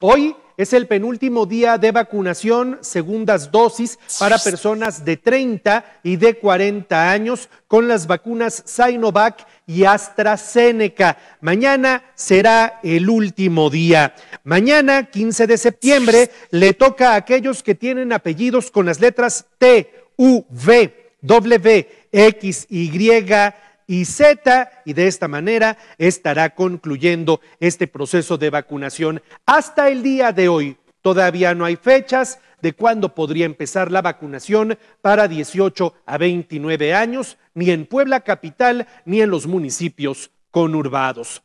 Hoy es el penúltimo día de vacunación, segundas dosis para personas de 30 y de 40 años con las vacunas Sinovac y AstraZeneca. Mañana será el último día. Mañana, 15 de septiembre, le toca a aquellos que tienen apellidos con las letras T, U, V, W, X, Y, y Z, y de esta manera estará concluyendo este proceso de vacunación. Hasta el día de hoy todavía no hay fechas de cuándo podría empezar la vacunación para 18 a 29 años, ni en Puebla capital, ni en los municipios conurbados.